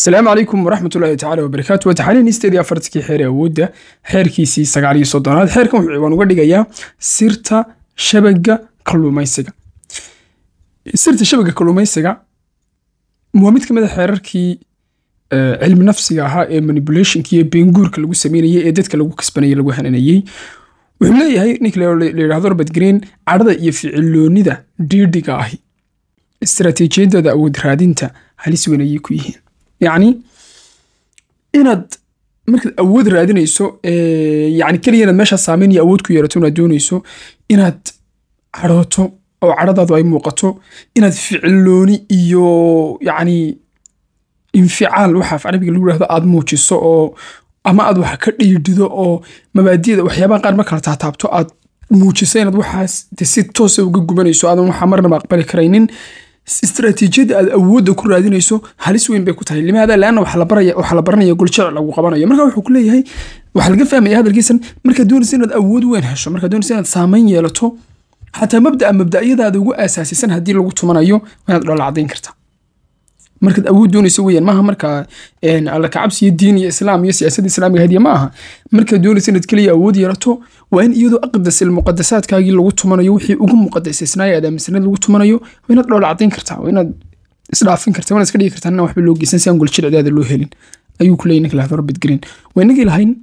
asalaamu calaykum waraxmatullaahi tacaala wabarakaatu waa taxaaliinisteedii afartankii xeer ee awoodda xeerkiisii sagaal iyo soddonaad xeerkan wuxuu ciwaan uga dhigayaa sirta shabaga kalluumaysiga sirta shabaga kalluumaysiga waa mid ka mid a ah xeerarkii eh, cilmi nafsiga ahaa ee manipulationka iyo beenguurka lagu sameynayay ee dadka lagu kasbanayay lagu hananayey wuxuu leeyahay ninka layidhahdo robert green cadhada iyo ficiloonida dhiidhiga ahi istaraatiijiyadooda awood raadinta halis weyn ayay ku yihiin yacni inaad markaad awood raadinayso yani keliya inaad meeshaa saameyn iyo awood ku yeerato inaad doonayso inaad cadhooto oo cadhadaadu ay muuqato inaad ficillooni iyo yani inficaal waxa af carabiga lagu yihahdo aad muujiso oo ama aad wax ka dhiidhido oo mabaadiyada waxyaabaha qaar markala taataabto aad muujiso inaad waxaas si toosa ah uga gubanayso aadan waxaa marnaba aqbali karaynin istraatiijiyada aad awoodda ku raadinayso halis weyn bay ku tahay limaada leanna waxa la baranaya gulsharci lagu qabanayo marka wuxuu ku leeyahay waxaa laga fahmaya hadalkiisan markaad doonaysa inaad awood weyn hesho markaad doonaysa inaad saameyn yeelato xataa mabda'a mabda'yadaada ugu aasaasisan haddii lagu tumanayo inaad dhoolacdayn karta markaad awood doonayso weyaan maaha markaa allakacabsi iyo diin iyo islaam iyo siyaasadda islaamiga hadiya ma markaad doonaysa inaad keliya awood yeelato waa in iyadoo aqdas ilmuqadasaadkaagii lagu tumanayo wixii ugu muqadasisnaaya aad aaminsaneed lagu tumanayo waa inaad dhowla caddayn kartaa waa inaad isdhaafin kartaa waa iska dhigi kartaa inaan waxba loo geysan si aan golshircidaada loo helin ayuu ku ninka lahdo rabid green waa inagii lahayn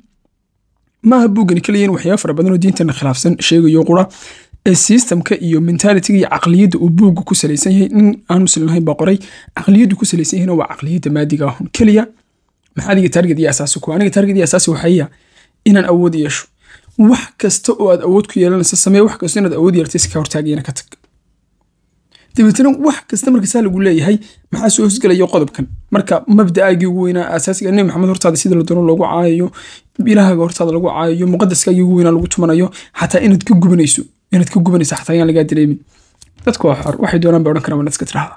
maaha buugani keliya in waxyaaba fara badan oo diintana khilaafsan sheegayo qura sistemka iyo mentalityga iyo caqliyadda uu buugga ku salaysan yahay nin aan muslim ahayn baa qoray caqliyaddu ku salaysan yahayna waa caqliyadda maadiga ahun ah. keliya maxaa adiga taarget iyo asaasi kuwa aniga taarget iyo asaasi waxaya inaan awood yeesho wax kasta oo aad awood ku yeelanayso samee wax kasta inaad awood yeelatay iska hortaagayana ka tag dabeetana wax kasta marka saa lagu leeyahay maxaa soo hosgelaya qodobkan marka mabda'aagii ugu weynaa asaasiga nebi maxamed hortaada sida la doono loogu caayayo ilaahaga hortaada lagu caayayo muqadaskaagii ugu weynaa lagu tumanayo xataa inaad ka gubanayso inaad ka gubanaysa xataa ayaan lagaa dareemin dadku waa xor waxay doonaan bay odhan karaan waad iska tidhaahda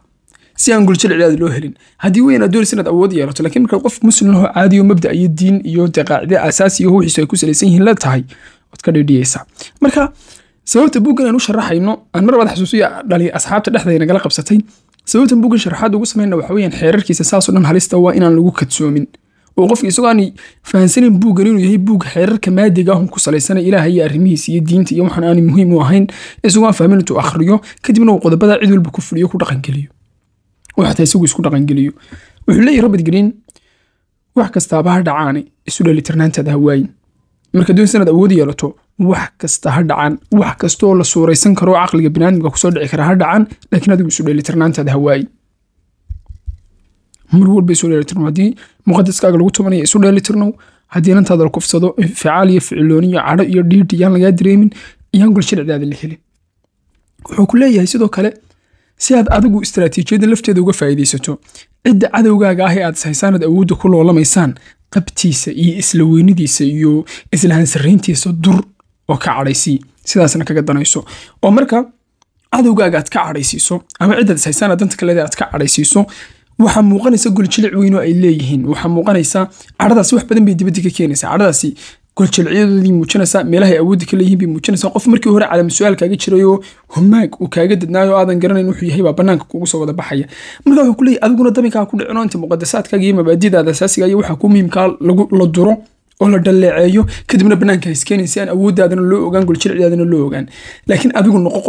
si aan guljilcidaada loo helin haddii weyn doonaysa inaad awood yeelato laakiin markaad qof muslim caadiyo mabda iyo diin iyo dee qaacide iyo huwixiisu ay ku salaysan yihiin la tahay ood ka dhiidhiyeysaa marka sababta buuggan aan u sharaxayno aan mar baad xasuusiya dhaliya asxaabta dhexdeeda nagala qabsatay sababta buuggan sharaxaad ugu samayna waxa weeyaan xeerarkiisa saasoo dhan halista waa inaan lagu kadsoomin oo qofka isagoo aan fahansanayn buuggan inuu yahay buug xeerarka maadiga ahun ku salaysanay ilaahay iyo arrimihiisa iyo diinta iyo waxaan aanay muhiim u ahayn isagoo fahmin intuu akhriyo kadibna uu qodobada cid walba ku fuliyo ku dhaqangeliyo oo xataa isagu isku dhaqangeliyo wuxuu leeyahay robert green wax kastaaba ha dhacaani isu dhalitirnaantaada ha waayin marka doon sanaad awood yeelato wax kasta ha dhacan wax kastoo la suuraysan karo caqliga biniaadamka kusoo dhici kara ha dhacan laakiin adigu isu dhalitirnaantaada ha waayin mar walba isu dheelitirno haddii muqadaskaaga lagu tumanaya isu dheelitirnow haddii inantaada la kufsado inficaal iyo ficillooniyo cadho iyo dhiidh yaan lagaa dareemin iyaan gol sharcidaada la helin wuxuu ku leeyahay sidoo kale si aad adigu istaraatiijiyadda lafteeda uga faa'iidaysato cidda cadowgaaga ah ee aad ishaysaan awoodda ku loolamaysaan qabtiisa iyo isla iyo isla dur oo ka cadhaysii sidaasna kaga danayso oo marka cadowgaaga aad ka cadhaysiiso ama cidaad ishaysaan danta kaleeda aad ka cadhaysiiso waxaa muuqanaysa goljilic weyno ay leeyihiin waxaa muuqanaysa caradaasi wax badan bay dibadda ka keenaysa caradaasi goljilcyadoodii muujinaysa meelahay awoodda ka leeyihiin bay muujinaysa qof markii hore calamu su-aal kaaga jirayoo homaag uu kaaga dadnaayo aadan garanayn wuxuu yahay baa banaanka kugu soo wada baxaya marka wuxuu kuleeyahy adiguna dabinkaa ku dhicinoonta muqadasaadkaaga iyo mabaadidaada asaasiga iyo waxaa ku muhiimkaa ah la duro oo la dhaleeceeyo kadibna banaanka haiskeeni si aan awooddaadana loo ogaan goljilcidaadana loo ogaan laakiin adigu noqo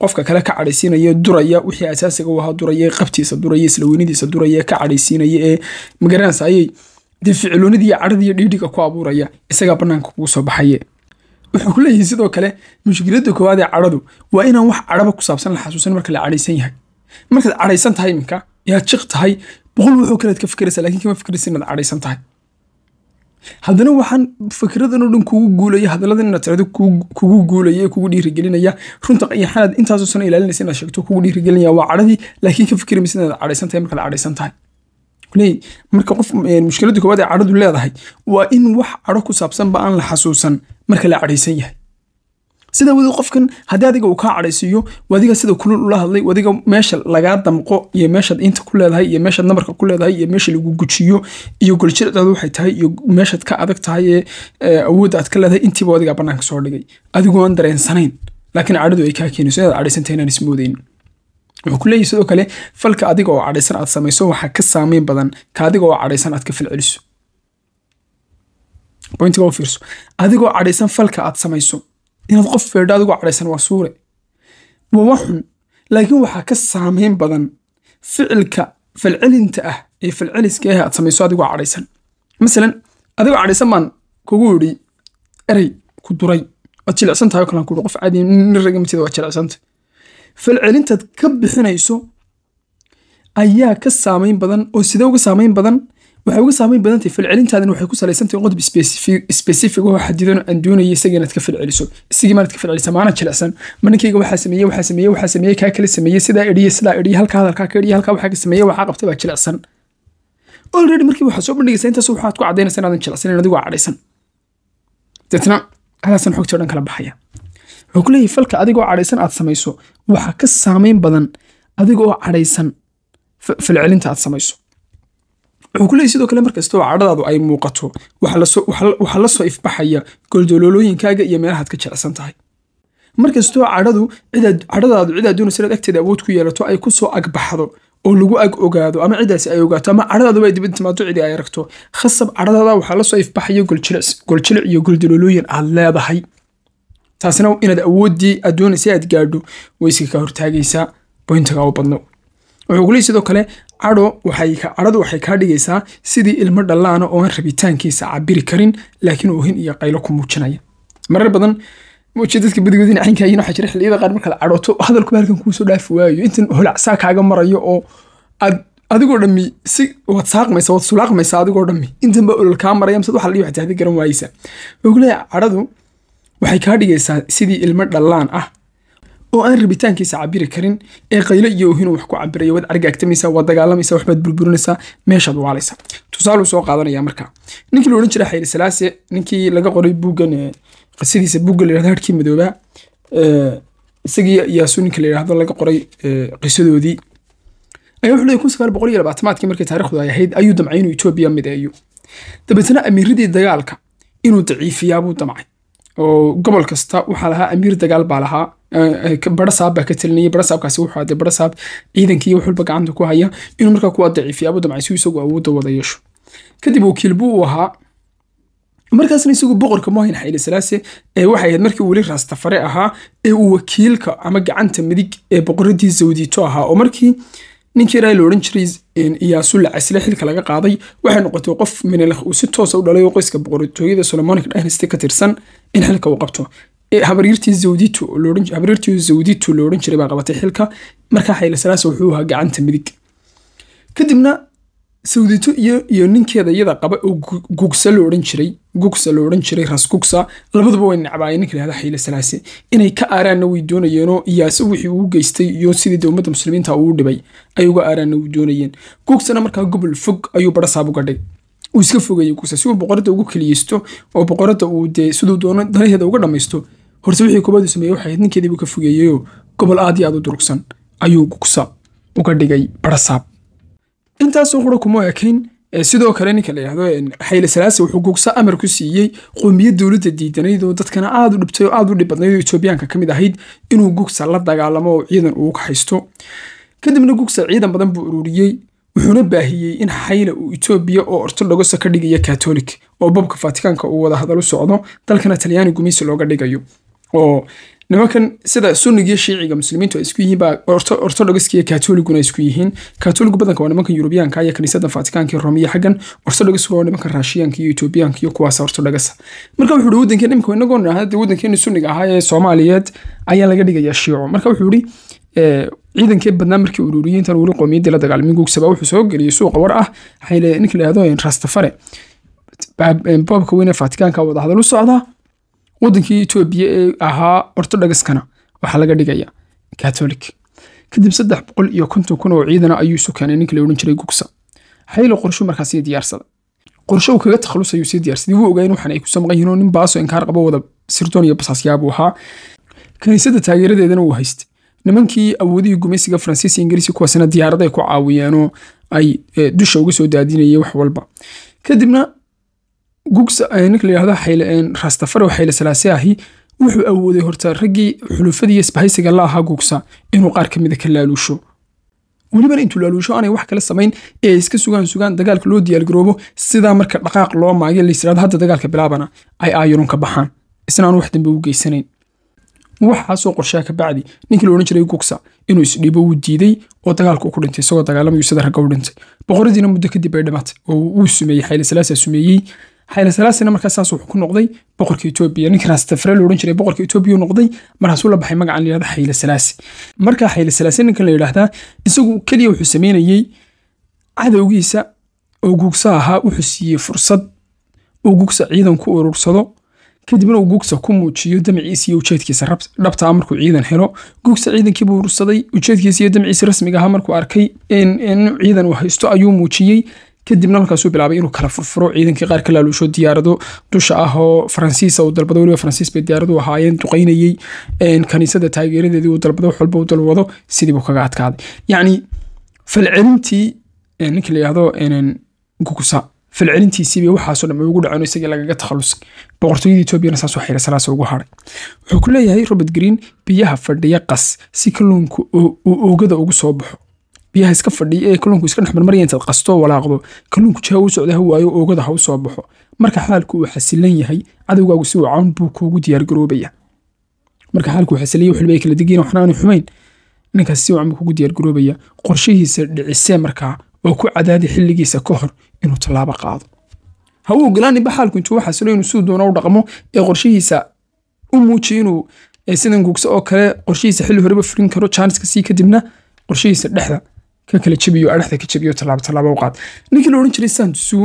qofka kale ka cadhaysiinaya duraya wixii asaasiga u ahaa duraya qabtiisa duraya isla duraya ka cadhaysiinaya ee magaranaysa ayay dee ficiloonadiiyo cadhadiiyo dhiidhiga ku abuuraya isagaa banaanka kugu soo baxaye wuxuu ku leeyahay sidoo kale mushkiladda koowaad ee cadhadu waa inaan wax cadhaba ku saabsan la xasuusan marka la cadhaysan yahay markaad cadhaysan tahay iminka yaad jiq tahay boqol wuxuu kalead ka fikiraysa lakiin kama fikiraysa inaad cadhaysan tahay haddana waxaan fikradan fikradanoo dhan kugu guulaya hadaladan inaad tirado kugu guulaya ee kugu dhiirigelinaya runta qayaxanaad intaasoo sana ilaalinaysa inaad sheegto kugu dhiirigelinaya waa cadhadii laakiin ka fikri maysa inaad cadhaysan tahay markaad cadhaysan tahay leey marka qof mushkiladda koowaad ee cadhadu leedahay waa in wax cadho ku saabsanba aan la xasuusan marka la cadhaysan yahay sida wada qofkan haddii adiga uu kaa cadhaysiiyo adiga sida kulul ula hadlay adiga meesha lagaa damqo iyo meeshaad inta ku leedahay iyo meeshaad namarka ku leedahay iyo meesha lagu gujiyo iyo goljiradaada waxay tahay iyo meeshaad ka adag tahay ee awoodda aad ka leedahay intiiba adigaa bannaanka soo dhigay adigoo aan dareensanayn laakiin cadhidu ay kaa keenayso inaad cadhaysantay inaan ismoodayn wuxuu ku sidoo kale falka adiga oo cadhaysan aad samayso waxaa ka saameyn badan ka adiga oo cadhaysan aad ka falceliso bointiga u fiirso adigoo cadhaysan falka aad samayso inaad qof feedho adigu cadhaysan waa suure waa wax xun laakiin waxaa ka saameyn badan ficilka falcelinta ah ee falceliska ah aad samayso adigoo cadhaysan masalan adigoo cadhaysan baan kugu idhi erey ku duray waad jilicsan tahay o kalaan kuui qof caadi nin ragamtida waa jilicsanta falcelintaad ka bixinayso ayaa ka saameyn badan oo sidee uga saameyn badan waxay uga saamayn badantahy falcelintaadan waxay ku salaysantahy qodob spesifig oo xadidan aan doonayay isaga inaad ka falceliso isigii maanad ka falcelisa maana jilicsan maninkayga waxaa sameeyey waxaa sameeyey waxaa sameeyey kaa kala sameeyey sidaa edhiye sidaa edhiye halkaa hadalkaa ka edhiye halkaa waxaa ka sameeyey waxaa qabtay baa jilicsan already markii waxaad soo bandhigaysaa intaas waxaad ku caddaynaysa inaadan jilicsanin adigoo cadhaysan deetna hadaasan xogtii o dhan kala baxaya wuxuu ku leeyahy falka adigoo cadhaysan aad samayso waxaa ka saamayn badan adigoo cadhaysan falcelinta aad samayso wuxuu kuleeyay sidoo kale markastoo cadhadaadu ay muuqato waxaa la soo ifbaxaya goldoloolooyinkaaga iyo meelahaad ka jilicsan tahay markastoo cadhadu cadhadaadu cidaad doonaysa inaad agteeda awood ku yeelato ay kusoo agbaxdo oo lagu ag ogaado ama cidaasi ay ogaato ama cadhadaadu ay dibin timaado cidii ay aragto khasab cadhadaada waxaa la soo ifbaxaya goljilic iyo goldololooyin aad leedahay taasna inaad awooddii aad aad gaadho way iska ka hortaagaysaa boyntiga u badno wuxuu ku sidoo kale cado cadhadu waxay kaa dhigaysaa sidii ilmo dhallaana oon rabitaankiisa cabiri karin laakiin uu hin iyo qaylo ku muujinaya marar badan dadka badigood caynkayiin waxaa jira xilliyada qaar markaad cadhooto hadalku halkan kuusoo dhaafi waayo intan holacsaa kaaga marayo oo aad adigoo dhammi si waad saaqmaysa waad sulaaqmaysa adigoo dhammi intanba olol kaa maraya mise waxa la waxtaadi garan waayeysa wuxuu cadhadu waxay kaa dhigaysaa sidii ilmo dhallaan ah oo aan rabitaankiisa cabiri karin ee qaylo iyo ohin wax ku cabiraya waad argaagtamaysa waad dagaalamaysa waxbaad burburinaysaa meeshaad waaleysa tusaaluu soo qaadanaya marka ninkii la odhan jira xayri salaase ninkii laga qoray buuggan qisadiisa buugga la yirahdo harkii madooba isagii iyaasu ninka la yirahdo laga qoray qisadoodii ayaa wuxuu leeyahy kun sagaal boqol iyo labaatamaadkii markii taariikhdu ay ahayd ayuu damcay inuu etoobiya mideeyo dabeetana amiiradii dagaalka inuu daciifiyaa buu damcay oo gobol kasta waxaa lahaa amiir dagaal baa lahaa barasaab baa ka talinaya barasaabkaasi wuxuu adee barasaab ciidankiiyo waxwalba gacanta ku haya inuu markaa kuwa daciifiyo abu damcaysu isagu awoodda wada yeesho kadib wakiilbu uu ahaa markaasna isagu boqorka mohin xayli salaase ee waxay ahayd markii weli raastafare ahaa ee uu wakiilka ama gacanta midig ee boqoradii zawdiito ahaa oo markii ninkii rail odhan jiray iyaasulla casle xilka laga qaaday waxay noqotay qof minilh uu si toosa u dhalay oo qoyska boqortooyada solomonic dynasty ka tirsan in xilka uu qabto habaryartii zawditu lo oran jiray baa qabatay xilka markaa xaylasalaasa wuxuu ahaa gacanta midig kadibna sawdito iyo ninkeeda iyada qaba oo gugsa la odhan jiray gugsa la odhan jiray ras gugsa way nacbaayeen ninka yidhahda xiile salaase inay ka aaraanna way doonayeenoo iyaase wixii uu geystay iyo sidii dowladda muslimiinta uu dhibay ay uga aaraanna way doonayeen gugsana markaa gobol fog ayuu barasaab uga dhig uu iska fogeeyey gugsa si uu boqoradda ugu keliyeysto oo boqoradda uu dee siduu doono danaheeda uga dhammaysto horse wixii kubadu sameeyey waxay ninkeedii buu ka fogeeyeyoo gobol aad iyo aad u durugsan ayuu gugsa uga dhigay barasaab intaasoo qura kuma ekayn sidoo kale ninka la yidhahdo xayle salaase wuxuu gugsa amar ku siiyey qoomiya dowladda diidanayd oo dadkana aad u dhibtay oo aad u dhib badnayd oo etoobiyaanka ka mid ahayd inuu gugsa la dagaalamo oo ciidan uuga haysto kadibna gugsa ciidan badan buu ururiyey wuxuuna baahiyey in xayle uu etoobiya oo ortodogosa ka dhigaya katolik oo bobka fatikaanka uu wada hadal socdo dalkana talyaani gumeysi looga dhigayo oo nimankan sida sunnigiiyo shiiciga muslimiintu ay isku yihiin baa ortodoxka iyo katoliguna isku yihiin katoligu badanka waa nimanka yurubiyaanka iyo kaniisada faatikaanka iyo romiya xaggan ortodoxku waa nimanka raashiyaanka iyo etoobiyaanka iyo kuwaas ortodoxa marka wuxuu yihi waddankeena imika inagoo nidhahda dee waddankeenu sunniga ahaa ee soomaaliyeed ayaa laga dhigayaa shiico marka wuxuu yihi ciidankee badnaa markii ururiyiintan weli qoomiyaddii la dagaalmay guugsaba wuxuu soo geliyey suuqa war ah waxaa ninka la yidhahdo rastafare baabka weyne faatikaanka wadahadal u socdaa wadankii etoobiya ee ahaa ortodogaskana waxaa laga dhigaya katolic kadib saddex boqol iyo konton kun oo ciidan ayuu isu keenay ninka la odhan jiray gugsa xaylo qorsho markaasi diyaarsaday qorsho uu kaga takhalus ayuu sii diyaarsaday wuu ogaa in waxan ay ku samqan yihiin oo nin baaso inkaar qaba wada sirdoon iyo basaasyaabuu ahaa kiniisadda taageeradeedana uu haystay nimankii awoodihii gumaysiga faransiis iyo ingiriisi kuwaasina diyaarada ay ku caawiyeenoo ay eh, dusha uga soo daadinayay wax walba kadibna gugninka layihahdo rastafarow xayle salaase ahi wuxuu awooday horta raggii xulufadii isbahaysiga la ahaa gugsa inuu qaar ka mida ah ka laaluusho welibana intuu laaluusho aanay wax kala samayn ee ay iska sugaan sugaan dagaalka loo diyaargaroobo sidaa marka dhaqaaq loo maayo laysirado hadda dagaalka bilaabana ay aayarun ka baxaan isna wax dambe u geysanayn waxaasoo qorshaa ka bacdi ninkii la odhan jiray gugsa inuu isdhiibo wuu diiday oo dagaalku ku dhintay isagoo dagaalamayo sida ragga u dhintay boqoradiina muddo kadib ay dhimatay oo wuu sumeeyey xaylasalaasa sumeeyey xayla salaasina markaa saas wuxuu ku noqday boqorka etoobiya ninkaas tafre la odhan jiray boqorka etoobiya noqday markaasuu la baxay magacan la yidhahda xayla salaasi markaa xayla ninkan la yidhaahdaa isagu keliya wuxuu sameynayey cadowgiisa oo gugsa ahaa wuxuu siiyey fursad uu gugsa ciidan ku urursado kadibna uu gugsa ku muujiyo damciisa iyo ujeedkiisa dhabtaa markuu ciidan helo gugsa ciidankiibuu urursaday ujeedkiisa iyo damciisa rasmiga ahaa markuu arkay in ciidan uu haysto ayuu muujiyey kadibna markaasuu bilaabay inuu kala furfuro ciidankii qaar ka laaluusho diyaarado dusha ah oo faransiis uu dalbado weliba faransiis bay diyaaradu ahaayeen duqaynayey kaniisada taageeradeedii uu dalbado wax walba dalwado sidiibuu kaga adkaaday yacni falcelintii ninkii la yidhahdo gukusa falcelintiisiiba waxaasoo dhan ugu dhaceen isagii lagaga takhalusay boqortooyada etoobiyana saasoo xira salaasa ugu haray wuxuu ku leeyahay robert green biyaha fadhiya qas si kalluunka oogada ugu soo baxo biyaha iska fadhiya ee kalluunku iska dhex marmarya intaad qastoo walaaqdo kalluunku jiha u socda ha waayo oogada ha u soo baxo marka xaalku uu xasilan yahay cadowgaagu si wacan buu kuugu diyaargaroobaya marka xaalku uu xasilan yahay wixii kala digiin waxna xumayn ninkaas si wacan buu kuugu diyaargaroobaya qorshihiisa dhicisee markaa oo ku cadaadi xilligiisa ka hor inuu tallaabo qaado ha u ogolaaninba xaalku intuu u xasilo inuu siduu doono u dhaqmo ee qorshihiisa u muujiya inuu sidan gugso oo kale qorshihiisa xilli horeba furin karo jaaniska sii kadibna qorshihiisa dhexda ka kala jebiyo adhaxda ka jebiyo tallaabo tallaabo qaad ninkii la odhan jiray sanzu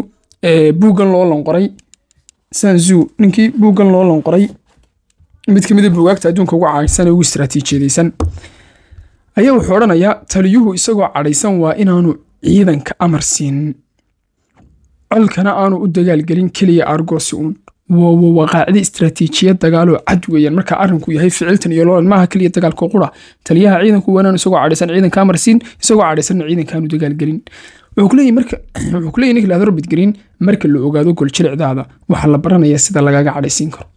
buuggan loo lanqoray sanzu ninkii buuggan loo lanqoray mid ka mid a adduunka ugu caansan ee ugu istiraatiijiyadaysan ayaa wuxuu odhanayaa taliyuhu isagoo cadhaysan waa inaanu ciidanka amar siinin colkana aanu u dagaalgelin keliya argoosi uun waa qaacide istraatiijiyad dagaaloo cad weeyaan marka arrinku yahay ficiltan iyo loolan maaha keliya dagaalka qura taliyaha ciidanku waanaanu isagoo cadhaysan ciidankaa marsiin isagoo cadhaysanna ciidankaanu dagaalgelin wuxuu ku ninka la rorbid gelin marka la ogaado goljilicdaada waxaa la baranayaa sida lagaaga cadhaysiin karo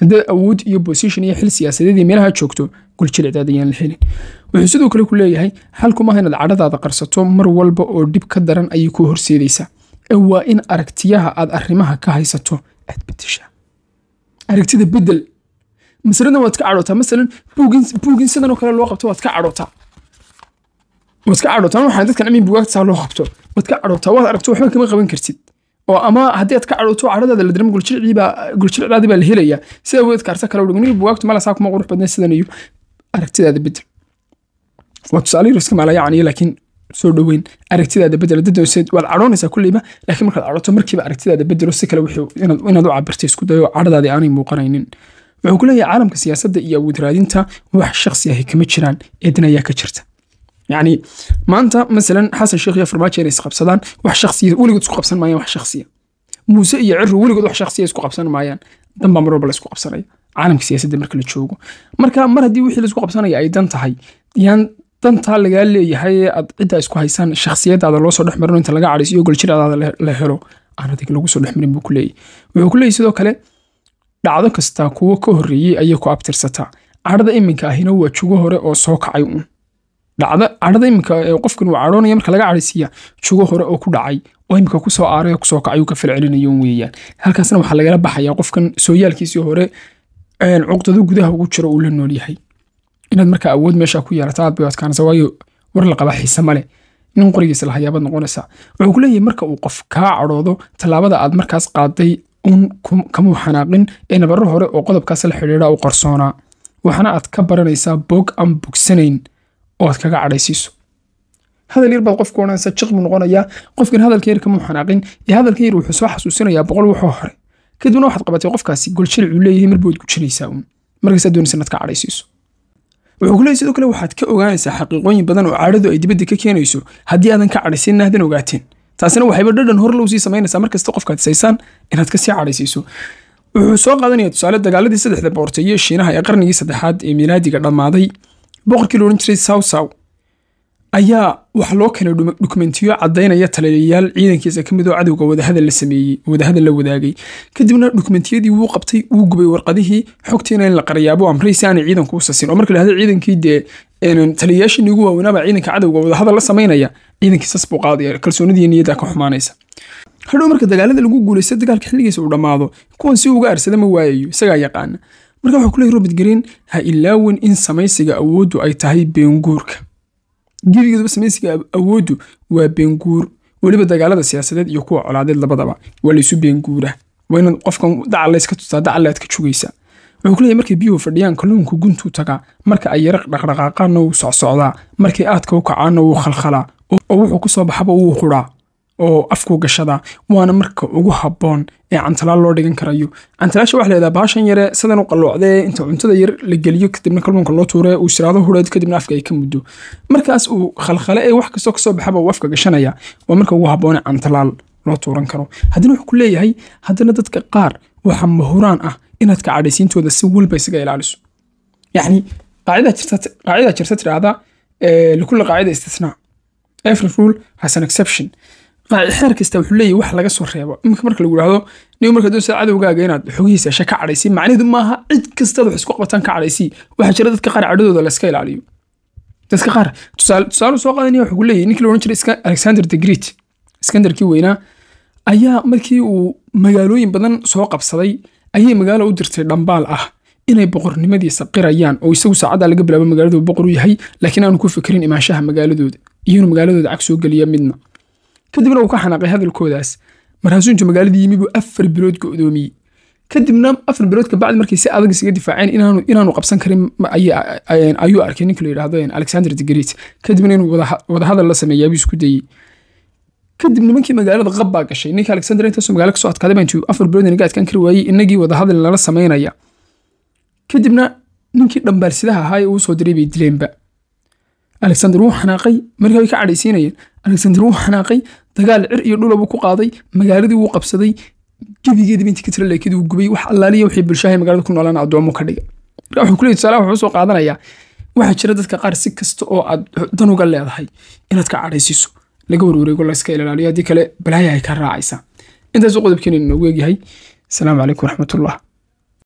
haddii awood iyo bosition iyo xil siyaasadeed iyo meelaha joogto goljilicdaada ayaan la helin wuxuu sidoo kale ku leeyahay halkumaha inaad cadhadaada qarsato mar walba oo dhib ka daran ayay kuu horseedaysaa ee waa in aragtiyaha aad arrimaha ka haysato aad bedeshaa aragtida bedel maslana waad ka cadhootaa masalan buugin sidanoo kale loo qabto waad ka cadhootaa waad ka cadhootaa waxaan dadkan amin bugaagta loo qabto waad ka cadhootaa waad aragto waxba kama qaban kartid oo ama haddii aad ka cadhooto caradaada la dareemo gulshircidaadi baa la helayaa sida awood kaarsa kale udhig niga bugaagtu mala saa kuma qurux badnay sidan iyo aragtidaada bedel waa tusaale yar iska maalaya caniyo laakiin soo dhoweyn aragtidaada bedel dadse waad cadhoonaysaa kulleyba laakiin markaad cadhoto markiiba aragtidaada bedelo si kale inaad u cabirta isku dayo cadhadaadi aanay muuqanaynin wuxuu ku leeyahay caalamka siyaasadda iyo awood wax shaksi ahi kama jiraan eedna ayaa ka jirta yacni maanta masalan xasan sheekh iyo farmaajo inay isqabsadaan wax shaksiya weligood isku qabsan maayaan wax shaksiya muuse iyo cirru weligood wax shaksiya isku qabsan maayaan dan mar walba la isku caalamka siyaasadda marka la joogo marka mar haddii wixii la isku ay dan tahay yaan dantaa lagaa leeyahay aad ciddaa isku haysaan shaksiyadaada loo soo dhex marino inta laga cadhaysiyo gol jiradaada la helo aan adig lagu soo dhex buu ku wuxuu ku leeyahy sidoo kale dhacdo kastaa kuwo ka horreeyey ayay ku abtirsataa cadhada iminka ahina waa jugo hore oo soo kacay uun dhacdo cadhada iminka qofkan uu cadhoonaya marka laga cadhaysiiya jugo hore oo ku dhacay oo iminka kusoo aaray oo kusoo kacay uu ka falcelinayo weeyaan halkaasna waxaa lagala baxayaa qofkan sooyaalkiisii hore cuqdadu gudaha ugu jiro uu la nool yahay inaad markaa awood meesha ku yeelata bay adkaanaysa waayo war la qaba xiise male nin qorigiisa lahayaabad noqonaysaa wuxuu ku marka uu qof kaa cadhoodo tallaabada aad markaas qaaday uun kamuu xanaaqin ee nabarro hore oo qodobkaas la xidhiidha u qarsoonaa waxaana aad ka baranaysaa boog aan bogsanayn oo aad kaga cadhaysiiso hadal yar baad qofku odhanaysaa jiq buu noqonayaa qofkan hadalka yar kamuu xanaaqin ee hadalka yar wuxuu soo xasuusinayaa boqol wuxuu hore kadibna waxaad qabatay qofkaasi golshilic uu leeyahay marbood gujinaysaa uun markaasaa doonaysa inaad ka cadhaysiiso wuxuu ku sidoo kale waxaad ka ogaanaysaa xaqiiqooyin badan oo cadhadu ay dibadda ka keenayso haddii aadan ka cadhaysin aadan ogaateen taasina waxayba dhadhan hor low sii samaynaysaa markasta qofkaad saysaan inaad kasii cadhaysiiso wuxuu soo qaadanayaa tusaale dagaaladii saddexda boqortooyo shiinaha ee qarnigii saddexaad ee milaadiga dhammaaday boqorkii la odhan jiray sawsaw ayaa waxa loo keenay dhukumentiyo caddaynaya taliyayaal ciidankiisa ka mid oo cadowga wadahadal la sameeyey wadahadal la wadaagay kadibna dukumentiyadii wuu qabtay wuu gubay warqadihii xogtiina in la qaryaabo amray aanay ciidanku u sasin oo marka lahada ciidankii dee taliyayaashii ugu waaweynaabaa ciidanka cadowga wadahadal la samaynaya ciidankii buu qaadaya kalsoonidii niyadda ka xumaanaysa hadhow marka dagaalada lagu guulaysta dagaalka xilligiisa uu dhammaado kuwan si uga arsada ma waayayo isagaa yaqaana marka wuxuu ku leeyay robert green ha ilaawin in samaysiga awooddu ay tahay beenguurka gebigeeduba samaysiga awooddu waa beenguur weliba dagaalada siyaasadeed iyo kuwa colaadeed labadaba waa laysu beenguura waa inaad qofkan dacal layska tutaa daca lead ka jugaysaa wuxuu kuleeyahy markay biyuhu fadhiyaan kalluunku guntuu tagaa marka ay yaraq dhaqdhaqaaqaanna wuu socsocdaa markay aadka u kacaanna wuu khalkhalaa oo wuxuu ku soo baxaba wuu qudhaa oo afku gashada waana marka ugu haboon ee cantalaal loo dhigan karayo cantalaasha waxaa leedaha baashan yare sidan u qalloocdee inta cuntada yar la geliyo kadibna kalluunka loo tuure uu siraado hureed kadibna afka ay ka muddo markaas uu khalkhale ee wax kastoo kasoo baxaba uu afka gashanaya waa marka ugu habboon ee cantalaal loo tuuran karo haddana wuxuu ku leeyahay haddana dadka qaar waxaa mahuraan ah inaad kacadhaysiintooda si walba isaga ilaaliso yacni qaacidaa jirta tidhaahda likulli qaacida istisnaa every rule has an exception xeer kasta wuxuu leeyahy wax laga soo reebo iminka marka lagu ihahdo ni markaa doonsa cadowgaaga inaad xogihiisa ka cadhaysi macnaheedu maaha cid kastaad wax isku qabtaan ka cadhaysi waxaa jira dadka qaar cadhadooda layska ilaaliyo dadka qaar tusaale soo qaadanaya wuxuu ku leeyahy ninkii la ohan jiray alexander the great iskandarkii weynaa ayaa markii uu magaalooyin badan soo qabsaday ayay magaalo u dirtay dhambaal ah inay boqornimadiisa qirayaan oo isagu saacaddaa laga bilaabo magaaladu boqor u yahay laakiin aanu ku fikirin imaanshaha magaaladooda iyonu magaaladooda cag soo geliya midna kadibna uu ka xanaaqay hadalkoodaas markaasuu intuu magaaladii yimi buu afar bilood go'doomiyey kadibna afar bilood kabacdi markay si adag isaga difaaceen inaanu qabsan karin ayuu arkay ninka la yidhaahdo alexander the great kadibna inuu wadahadal la sameeyaa buu isku dayey kadib nimankii magaalada qab gashay ninka alexander intaasuu magaalo kasoo adkaaday baa afar bilood inaga adkaan kari waayey inagii wadahadal nala sameynaya kadibna ninkii dhambaarsidaha ahaa ee uu soo diray bay dileenba alexander wuu xanaaqay markaa way ka cadhaysiinayeen alexander wuu xanaaqay dagaal cir er iyo dhulaba ku qaaday magaaladii wuu qabsaday gebigeediba intii ka jira laakiin gubay wax allaaliya wixii bulshahay magaalada ku noolaana addoomo ka dhiga marka wuxuu ku tusaalaha wuxuu soo qaadanayaa waxaa jira dadka qaar si kasta oo aad danuga leedahay inaad ka cadhaysiiso laga warwareego layska ilalaaliyo haddii kale balaaya ay ka raacaysaa intaasuu qodobkeena inoogu eegyahay asalaamu calaykum waraxmatullah